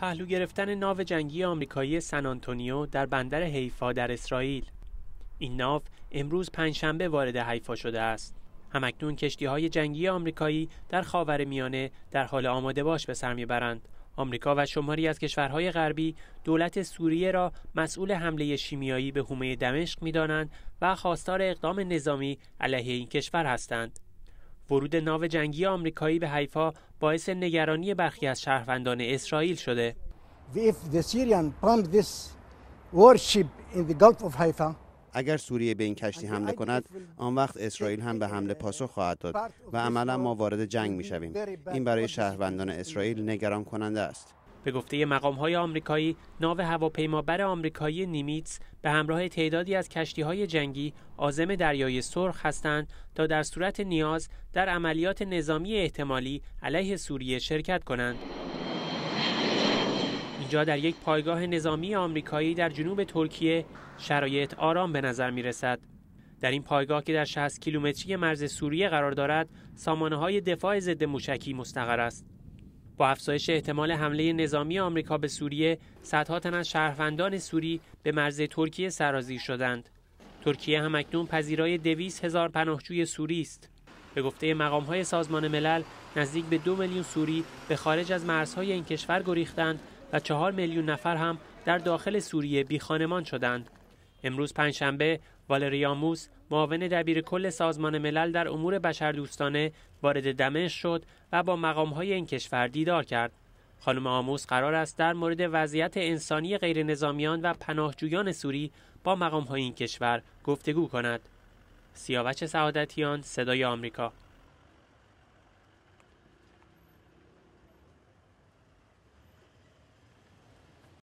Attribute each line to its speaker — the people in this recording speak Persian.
Speaker 1: پهلو گرفتن ناو جنگی آمریکایی سن آنتونیو در بندر حیفا در اسرائیل این ناو امروز پنجشنبه وارد حیفا شده است همکنون کشتی های جنگی آمریکایی در خاور میانه در حال آماده باش به سر میبرند آمریکا و شماری از کشورهای غربی دولت سوریه را مسئول حمله شیمیایی به حومه دمشق میدانند و خواستار اقدام نظامی علیه این کشور هستند ورود ناو جنگی آمریکایی به حیفا باعث نگرانی برخی از شهروندان اسرائیل شده.
Speaker 2: اگر سوریه به این کشتی حمله کند آن وقت اسرائیل هم به حمله پاسخ خواهد داد و عملا ما وارد جنگ می شویم. این برای شهروندان اسرائیل نگران کننده است.
Speaker 1: به گفته های آمریکایی ناو هواپیمابر آمریکایی نیمیتس به همراه تعدادی از کشتیهای جنگی عازم دریای سرخ هستند تا در صورت نیاز در عملیات نظامی احتمالی علیه سوریه شرکت کنند. اینجا در یک پایگاه نظامی آمریکایی در جنوب ترکیه شرایط آرام به نظر می رسد. در این پایگاه که در 60 کیلومتری مرز سوریه قرار دارد، سامانه های دفاع ضد موشکی مستقر است. با افزایش احتمال حمله نظامی آمریکا به سوریه، صدها تن از شهروندان سوری به مرز ترکیه سرازیر شدند. ترکیه اکنون پذیرای دویست هزار پناهجوی سوری است. به گفته مقامهای سازمان ملل، نزدیک به دو میلیون سوری به خارج از مرزهای این کشور گریختند و چهار میلیون نفر هم در داخل سوریه بیخانمان شدند. امروز پنجشنبه والریاموس معاون دبیر کل سازمان ملل در امور بشردوستانه وارد دمشق شد و با های این کشور دیدار کرد. خانم آموز قرار است در مورد وضعیت انسانی غیرنظامیان و پناهجویان سوری با های این کشور گفتگو کند. سیاوش سعادتیان صدای آمریکا